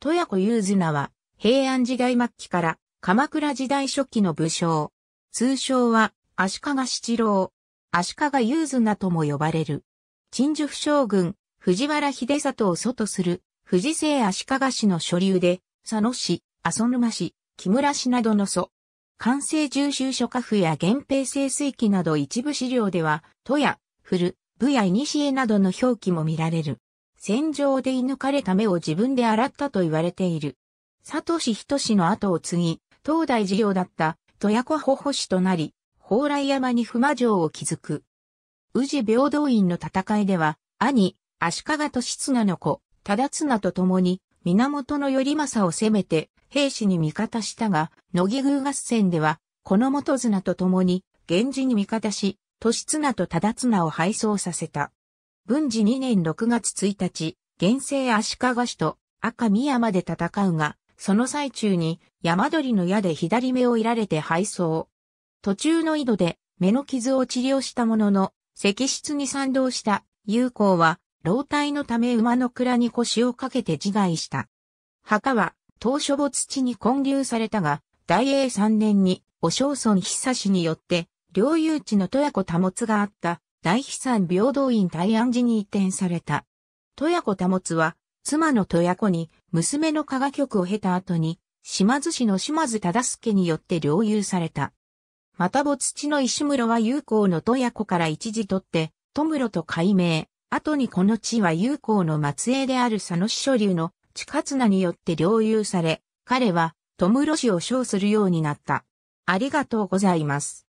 戸谷子雄綱は、平安時代末期から鎌倉時代初期の武将。通称は、足利七郎。足利雄綱とも呼ばれる。陳守府将軍、藤原秀里を祖とする、藤聖足利氏の所流で、佐野市、阿蘇沼市、木村市などの祖。関西重修書家府や源平清水記など一部資料では、戸谷、古、部や古などの表記も見られる。戦場で射抜かれた目を自分で洗ったと言われている。佐藤仁氏の後を継ぎ、東大事業だった、戸子保保氏となり、蓬莱山に不魔城を築く。宇治平等院の戦いでは、兄、足利義綱の子、忠綱と共に、源頼政を攻めて、兵士に味方したが、乃木宮合戦では、この元綱と共に、源氏に味方し、利綱と忠綱を敗走させた。文治2年6月1日、現世足利市と赤宮まで戦うが、その最中に山鳥の矢で左目を射られて敗走。途中の井戸で目の傷を治療したものの、石室に賛同した友好は、老体のため馬の蔵に腰をかけて自害した。墓は、当初墓土に混流されたが、大英3年に、お正村久氏によって、領有地の都子保があった、大悲山平等院大安寺に移転された。豊子保は、妻の豊子に、娘の加賀局を経た後に、島津氏の島津忠助によって領有された。また墓土の石室は友好の豊子から一時取って、戸室と改名。後にこの地は友好の末裔である佐野市所流の地勝名によって領有され、彼は、戸室氏を称するようになった。ありがとうございます。